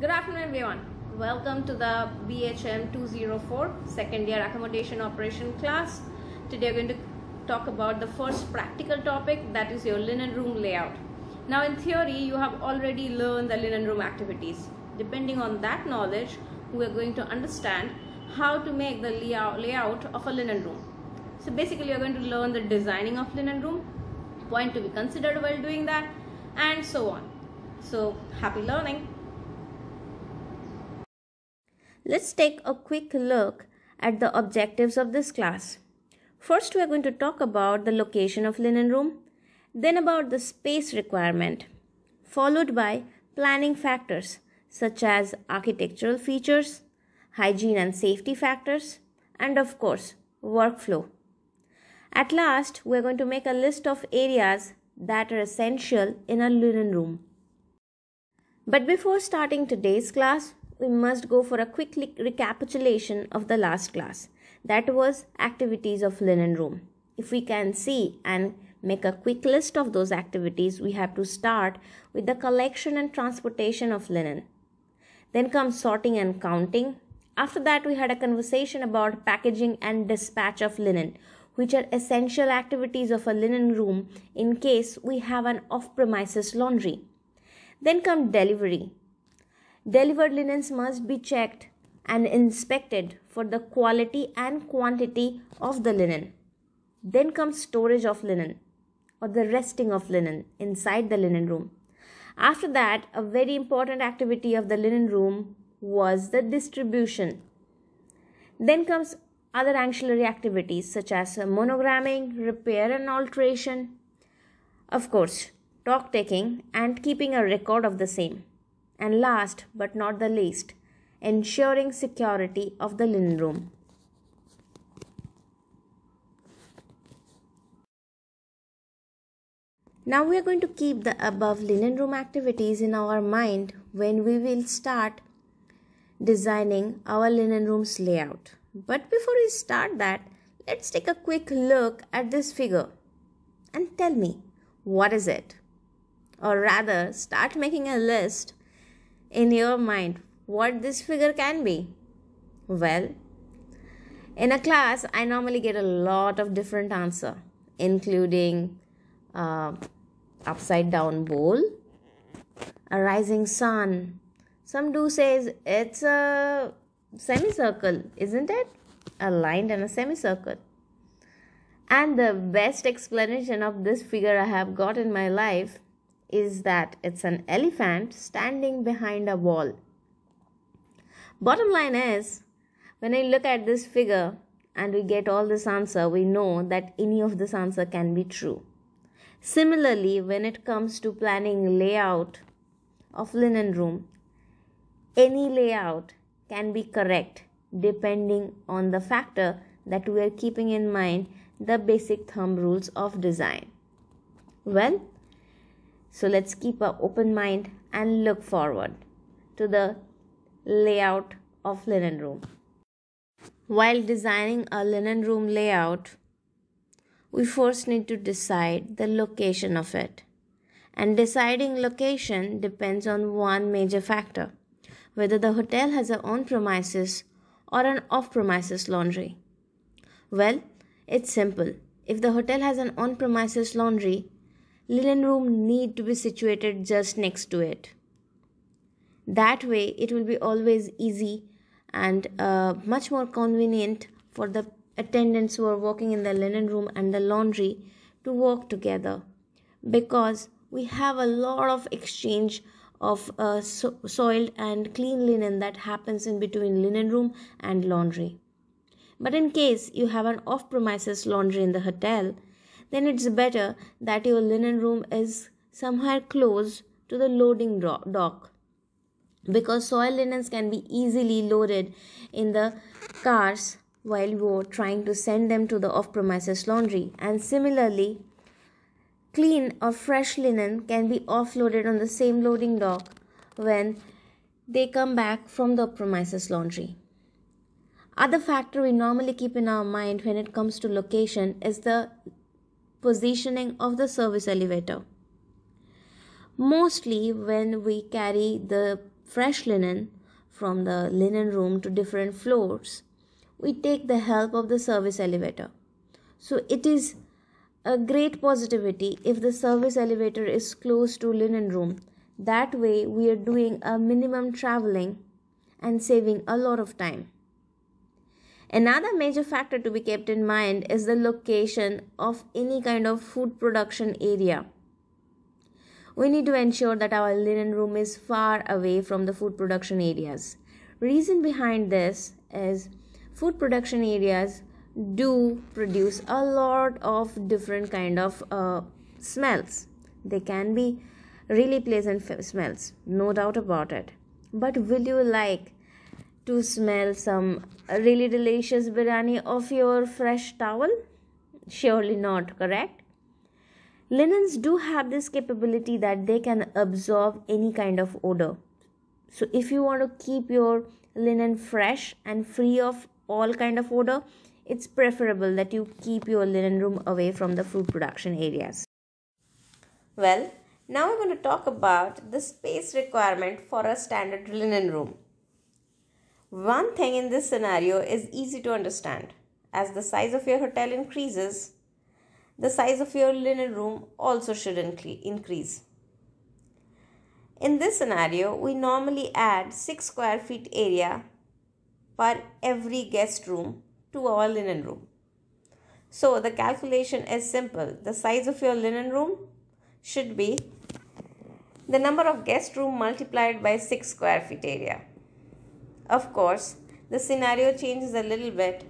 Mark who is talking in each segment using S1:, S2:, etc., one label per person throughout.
S1: Good afternoon everyone. Welcome to the BHM 204 second year accommodation operation class. Today we're going to talk about the first practical topic that is your linen room layout. Now in theory you have already learned the linen room activities. Depending on that knowledge we are going to understand how to make the layout of a linen room. So basically you're going to learn the designing of linen room, point to be considered while doing that and so on. So happy learning. Let's take a quick look at the objectives of this class. First, we are going to talk about the location of linen room, then about the space requirement, followed by planning factors such as architectural features, hygiene and safety factors, and of course, workflow. At last, we are going to make a list of areas that are essential in a linen room. But before starting today's class, we must go for a quick recapitulation of the last class. That was activities of linen room. If we can see and make a quick list of those activities, we have to start with the collection and transportation of linen. Then comes sorting and counting. After that, we had a conversation about packaging and dispatch of linen, which are essential activities of a linen room in case we have an off premises laundry. Then come delivery, Delivered linens must be checked and inspected for the quality and quantity of the linen. Then comes storage of linen or the resting of linen inside the linen room. After that, a very important activity of the linen room was the distribution. Then comes other ancillary activities such as monogramming, repair and alteration, of course, talk taking and keeping a record of the same and last but not the least, ensuring security of the linen room. Now we are going to keep the above linen room activities in our mind when we will start designing our linen room's layout. But before we start that, let's take a quick look at this figure and tell me what is it? Or rather, start making a list in your mind what this figure can be? Well, in a class, I normally get a lot of different answer, including uh, upside down bowl, a rising sun. Some do say it's a semicircle, isn't it? Aligned in a semicircle. And the best explanation of this figure I have got in my life is that it's an elephant standing behind a wall. Bottom line is, when I look at this figure and we get all this answer, we know that any of this answer can be true. Similarly, when it comes to planning layout of linen room, any layout can be correct depending on the factor that we are keeping in mind the basic thumb rules of design. Well, so let's keep an open mind and look forward to the layout of linen room. While designing a linen room layout, we first need to decide the location of it. And deciding location depends on one major factor, whether the hotel has an on-premises or an off-premises laundry. Well, it's simple. If the hotel has an on-premises laundry, linen room need to be situated just next to it. That way, it will be always easy and uh, much more convenient for the attendants who are working in the linen room and the laundry to work together because we have a lot of exchange of uh, so soiled and clean linen that happens in between linen room and laundry. But in case you have an off premises laundry in the hotel, then it's better that your linen room is somewhere close to the loading dock because soil linens can be easily loaded in the cars while you're trying to send them to the off premises laundry. And similarly, clean or fresh linen can be offloaded on the same loading dock when they come back from the premises laundry. Other factor we normally keep in our mind when it comes to location is the positioning of the service elevator. Mostly, when we carry the fresh linen from the linen room to different floors, we take the help of the service elevator. So, it is a great positivity if the service elevator is close to linen room. That way, we are doing a minimum traveling and saving a lot of time. Another major factor to be kept in mind is the location of any kind of food production area. We need to ensure that our linen room is far away from the food production areas. Reason behind this is food production areas do produce a lot of different kind of uh, smells. They can be really pleasant smells, no doubt about it. But will you like to smell some really delicious biryani of your fresh towel? Surely not, correct? Linens do have this capability that they can absorb any kind of odor. So if you want to keep your linen fresh and free of all kind of odor, it's preferable that you keep your linen room away from the food production areas. Well, now we're going to talk about the space requirement for a standard linen room. One thing in this scenario is easy to understand. As the size of your hotel increases, the size of your linen room also should increase. In this scenario, we normally add 6 square feet area per every guest room to our linen room. So the calculation is simple. The size of your linen room should be the number of guest room multiplied by 6 square feet area. Of course, the scenario changes a little bit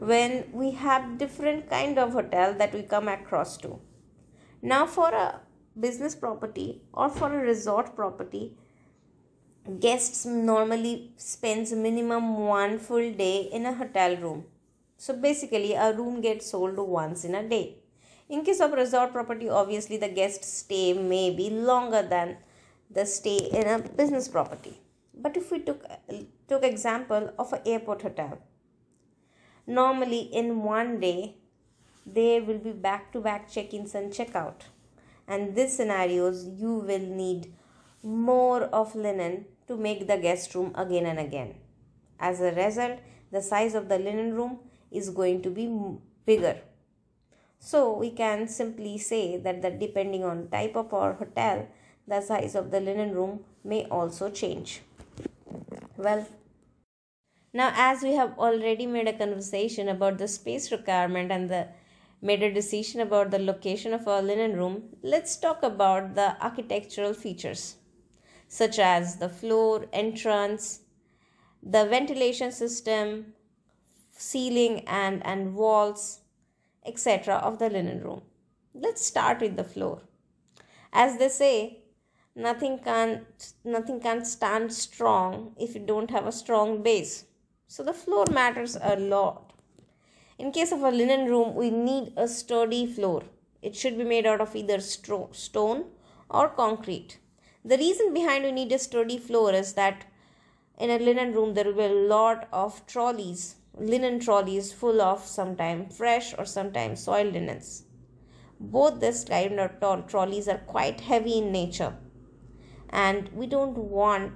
S1: when we have different kind of hotel that we come across to. Now for a business property or for a resort property, guests normally spends minimum one full day in a hotel room. So basically a room gets sold once in a day. In case of resort property, obviously the guest stay may be longer than the stay in a business property. But if we took Took example of an airport hotel. Normally in one day there will be back to back check-ins and check-out. And these scenarios you will need more of linen to make the guest room again and again. As a result, the size of the linen room is going to be bigger. So we can simply say that, that depending on type of our hotel, the size of the linen room may also change well. Now, as we have already made a conversation about the space requirement and the made a decision about the location of our linen room, let's talk about the architectural features such as the floor, entrance, the ventilation system, ceiling and, and walls, etc. of the linen room. Let's start with the floor. As they say, Mm. nothing can nothing can stand strong if you don't have a strong base so the floor matters a lot in case of a linen room we need a sturdy floor it should be made out of either stone or concrete the reason behind we need a sturdy floor is that in a linen room there will be a lot of trolleys linen trolleys full of sometimes fresh or sometimes soiled linens both this kind of trolleys are quite heavy in nature and we don't want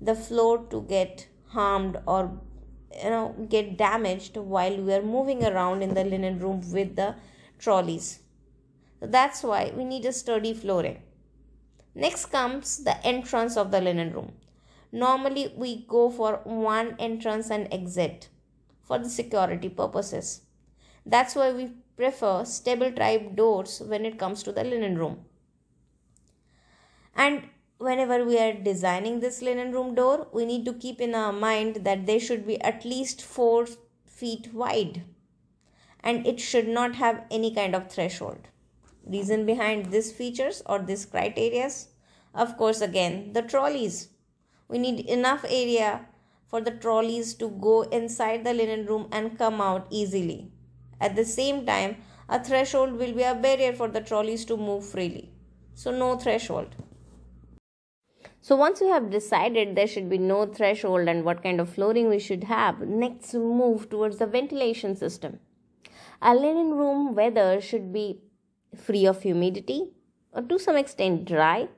S1: the floor to get harmed or you know get damaged while we are moving around in the linen room with the trolleys so that's why we need a sturdy flooring next comes the entrance of the linen room normally we go for one entrance and exit for the security purposes that's why we prefer stable type doors when it comes to the linen room and whenever we are designing this linen room door, we need to keep in our mind that they should be at least 4 feet wide and it should not have any kind of threshold. Reason behind these features or these criterias? Of course, again, the trolleys. We need enough area for the trolleys to go inside the linen room and come out easily. At the same time, a threshold will be a barrier for the trolleys to move freely. So, no threshold. So once we have decided there should be no threshold and what kind of flooring we should have, next move towards the ventilation system. A linen room weather should be free of humidity or to some extent dry.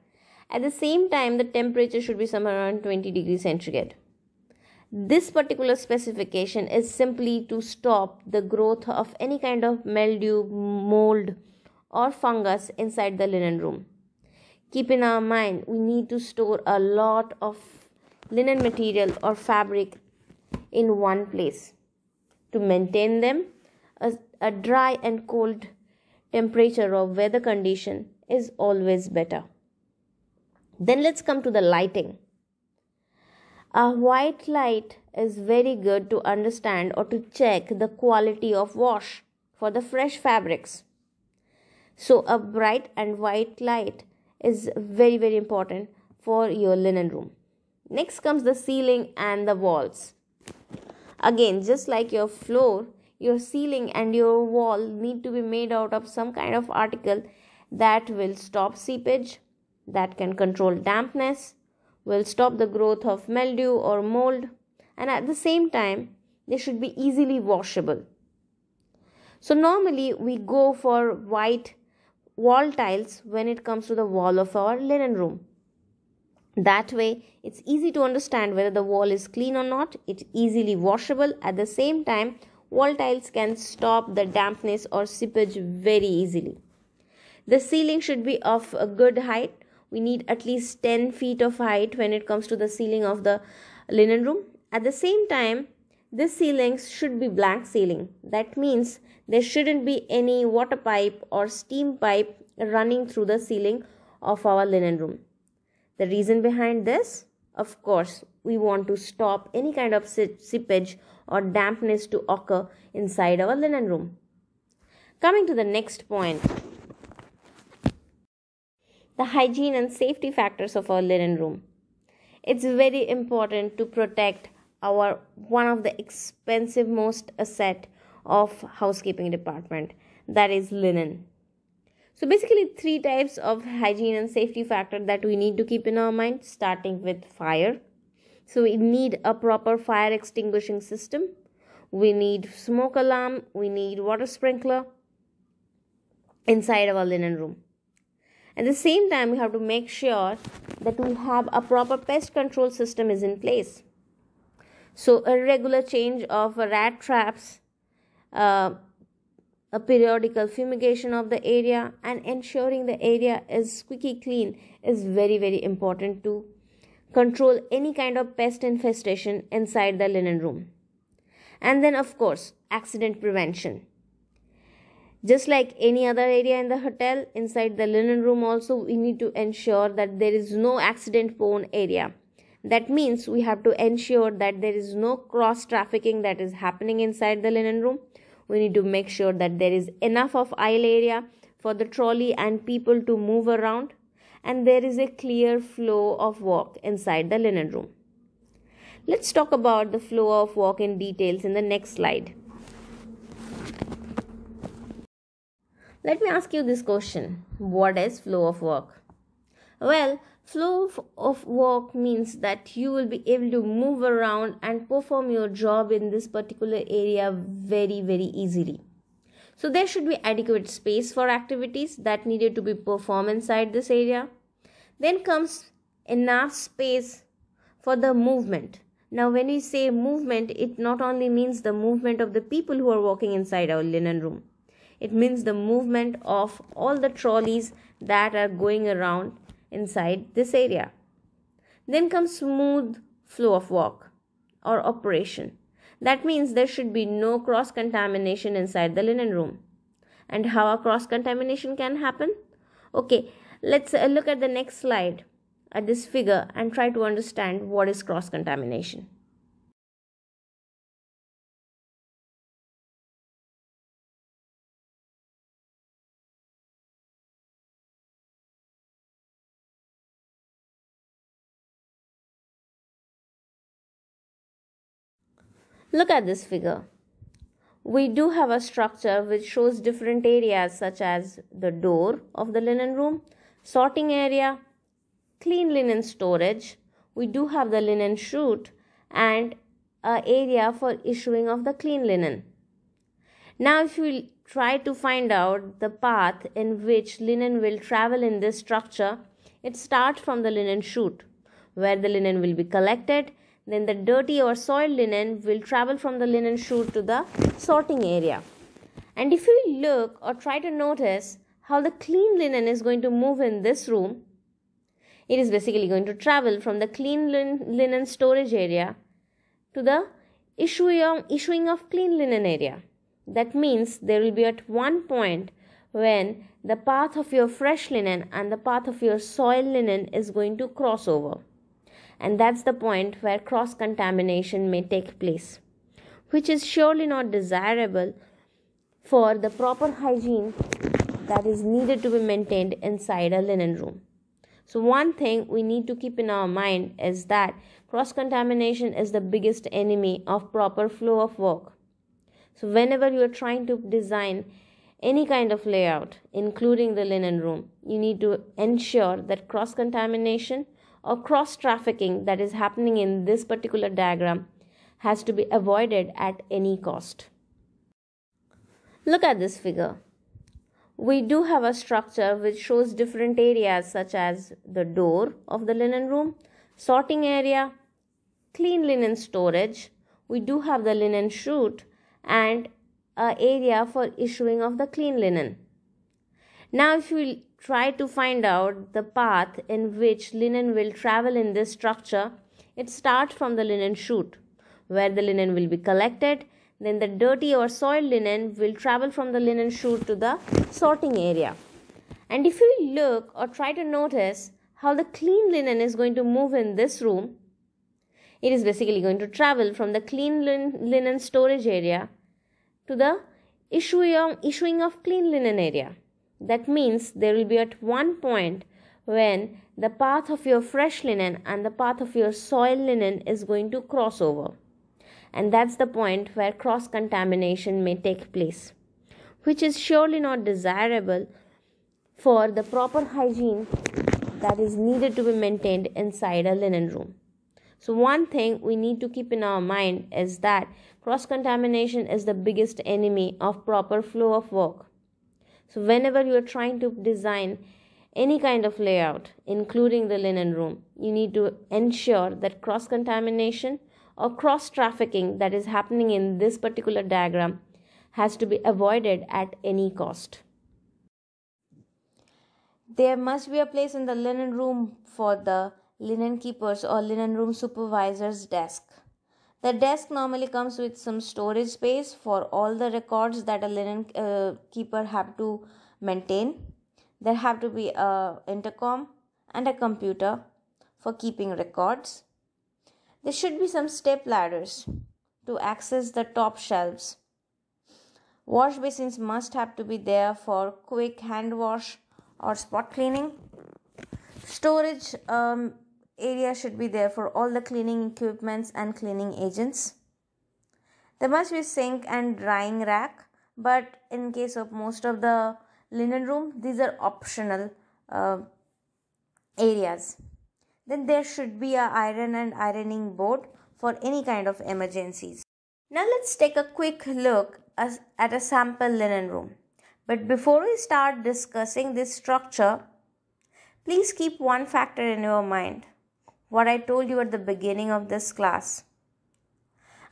S1: At the same time, the temperature should be somewhere around 20 degrees centigrade. This particular specification is simply to stop the growth of any kind of mildew, mold or fungus inside the linen room. Keep in our mind, we need to store a lot of linen material or fabric in one place. To maintain them, a, a dry and cold temperature or weather condition is always better. Then let's come to the lighting. A white light is very good to understand or to check the quality of wash for the fresh fabrics. So, a bright and white light is very very important for your linen room next comes the ceiling and the walls again just like your floor your ceiling and your wall need to be made out of some kind of article that will stop seepage that can control dampness will stop the growth of mildew or mold and at the same time they should be easily washable so normally we go for white wall tiles when it comes to the wall of our linen room. That way, it's easy to understand whether the wall is clean or not. It's easily washable. At the same time, wall tiles can stop the dampness or seepage very easily. The ceiling should be of a good height. We need at least 10 feet of height when it comes to the ceiling of the linen room. At the same time, this ceilings should be blank ceiling. That means there shouldn't be any water pipe or steam pipe running through the ceiling of our linen room. The reason behind this? Of course, we want to stop any kind of seepage or dampness to occur inside our linen room. Coming to the next point the hygiene and safety factors of our linen room. It's very important to protect our one of the expensive most asset of housekeeping department that is linen so basically three types of hygiene and safety factor that we need to keep in our mind starting with fire so we need a proper fire extinguishing system we need smoke alarm we need water sprinkler inside our linen room at the same time we have to make sure that we have a proper pest control system is in place so a regular change of rat traps uh, a periodical fumigation of the area and ensuring the area is squeaky clean is very very important to control any kind of pest infestation inside the linen room and then of course accident prevention just like any other area in the hotel inside the linen room also we need to ensure that there is no accident prone area that means we have to ensure that there is no cross trafficking that is happening inside the linen room we need to make sure that there is enough of aisle area for the trolley and people to move around and there is a clear flow of walk inside the linen room. Let's talk about the flow of walk in details in the next slide. Let me ask you this question. What is flow of work? Well, Flow of work means that you will be able to move around and perform your job in this particular area very, very easily. So there should be adequate space for activities that needed to be performed inside this area. Then comes enough space for the movement. Now when we say movement, it not only means the movement of the people who are walking inside our linen room. It means the movement of all the trolleys that are going around inside this area. Then comes smooth flow of work or operation. That means there should be no cross contamination inside the linen room. And how a cross contamination can happen? Okay, let's uh, look at the next slide at this figure and try to understand what is cross contamination. Look at this figure. We do have a structure which shows different areas such as the door of the linen room, sorting area, clean linen storage. We do have the linen chute and a area for issuing of the clean linen. Now if we try to find out the path in which linen will travel in this structure, it starts from the linen chute where the linen will be collected then the dirty or soiled linen will travel from the linen chute to the sorting area. And if you look or try to notice how the clean linen is going to move in this room, it is basically going to travel from the clean linen storage area to the issuing of clean linen area. That means there will be at one point when the path of your fresh linen and the path of your soiled linen is going to cross over and that's the point where cross contamination may take place, which is surely not desirable for the proper hygiene that is needed to be maintained inside a linen room. So, one thing we need to keep in our mind is that cross contamination is the biggest enemy of proper flow of work. So, whenever you are trying to design any kind of layout, including the linen room, you need to ensure that cross contamination or cross trafficking that is happening in this particular diagram has to be avoided at any cost. Look at this figure. We do have a structure which shows different areas such as the door of the linen room, sorting area, clean linen storage. We do have the linen chute and a area for issuing of the clean linen. Now if we Try to find out the path in which linen will travel in this structure. It starts from the linen shoot, where the linen will be collected. Then the dirty or soiled linen will travel from the linen shoot to the sorting area. And if you look or try to notice how the clean linen is going to move in this room, it is basically going to travel from the clean linen storage area to the issuing of clean linen area. That means there will be at one point when the path of your fresh linen and the path of your soil linen is going to cross over. And that's the point where cross contamination may take place, which is surely not desirable for the proper hygiene that is needed to be maintained inside a linen room. So, one thing we need to keep in our mind is that cross contamination is the biggest enemy of proper flow of work. So whenever you are trying to design any kind of layout, including the linen room, you need to ensure that cross contamination or cross trafficking that is happening in this particular diagram has to be avoided at any cost. There must be a place in the linen room for the linen keepers or linen room supervisor's desk. The desk normally comes with some storage space for all the records that a linen uh, keeper have to maintain. There have to be a intercom and a computer for keeping records. There should be some step ladders to access the top shelves. Wash basins must have to be there for quick hand wash or spot cleaning. Storage um, area should be there for all the cleaning equipments and cleaning agents. There must be sink and drying rack, but in case of most of the linen room, these are optional uh, areas. Then there should be a iron and ironing board for any kind of emergencies. Now let's take a quick look at a sample linen room. But before we start discussing this structure, please keep one factor in your mind what I told you at the beginning of this class.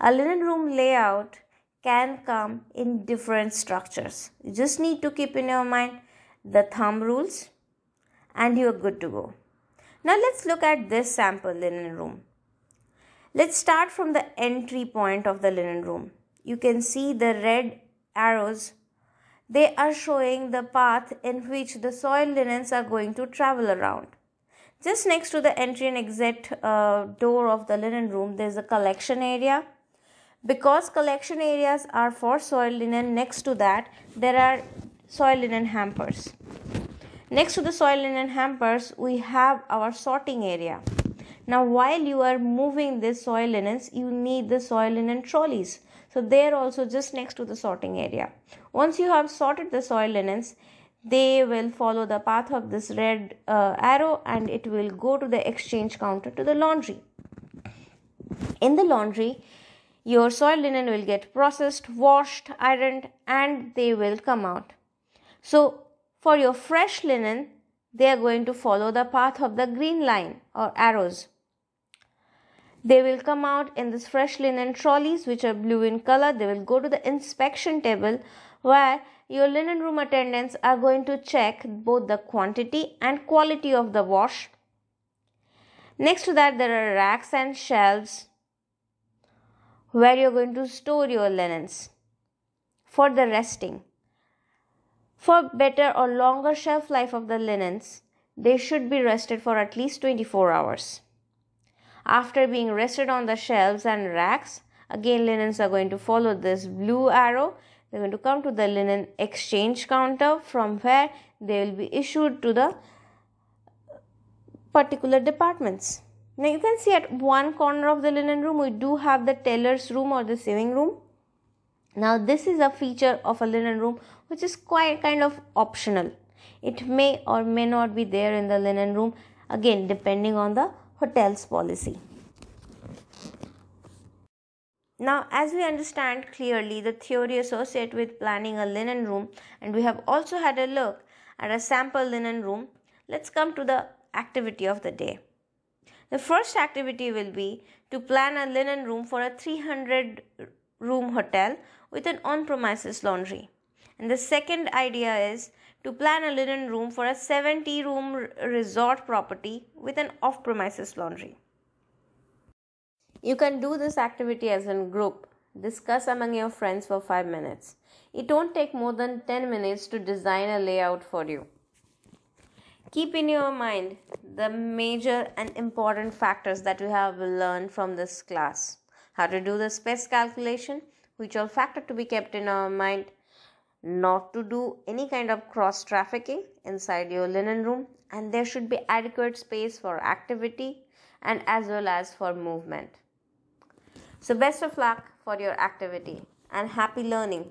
S1: A linen room layout can come in different structures. You just need to keep in your mind the thumb rules and you are good to go. Now let's look at this sample linen room. Let's start from the entry point of the linen room. You can see the red arrows. They are showing the path in which the soil linens are going to travel around. Just next to the entry and exit uh, door of the linen room, there is a collection area. Because collection areas are for soil linen, next to that, there are soil linen hampers. Next to the soil linen hampers, we have our sorting area. Now, while you are moving this soil linens, you need the soil linen trolleys. So, they are also just next to the sorting area. Once you have sorted the soil linens, they will follow the path of this red uh, arrow and it will go to the exchange counter to the laundry. In the laundry, your soil linen will get processed, washed, ironed, and they will come out. So, for your fresh linen, they are going to follow the path of the green line or arrows. They will come out in this fresh linen trolleys, which are blue in color. They will go to the inspection table where your linen room attendants are going to check both the quantity and quality of the wash. Next to that, there are racks and shelves where you're going to store your linens for the resting. For better or longer shelf life of the linens, they should be rested for at least 24 hours. After being rested on the shelves and racks, again linens are going to follow this blue arrow they're going to come to the linen exchange counter from where they will be issued to the particular departments. Now you can see at one corner of the linen room we do have the tailor's room or the sewing room. Now this is a feature of a linen room which is quite kind of optional. It may or may not be there in the linen room again depending on the hotel's policy. Now, as we understand clearly the theory associated with planning a linen room, and we have also had a look at a sample linen room, let's come to the activity of the day. The first activity will be to plan a linen room for a 300 room hotel with an on premises laundry. And the second idea is to plan a linen room for a 70 room resort property with an off premises laundry. You can do this activity as a group. Discuss among your friends for 5 minutes. It won't take more than 10 minutes to design a layout for you. Keep in your mind the major and important factors that you have learned from this class. How to do the space calculation, which all factor to be kept in our mind. Not to do any kind of cross trafficking inside your linen room, and there should be adequate space for activity and as well as for movement. So, best of luck for your activity and happy learning.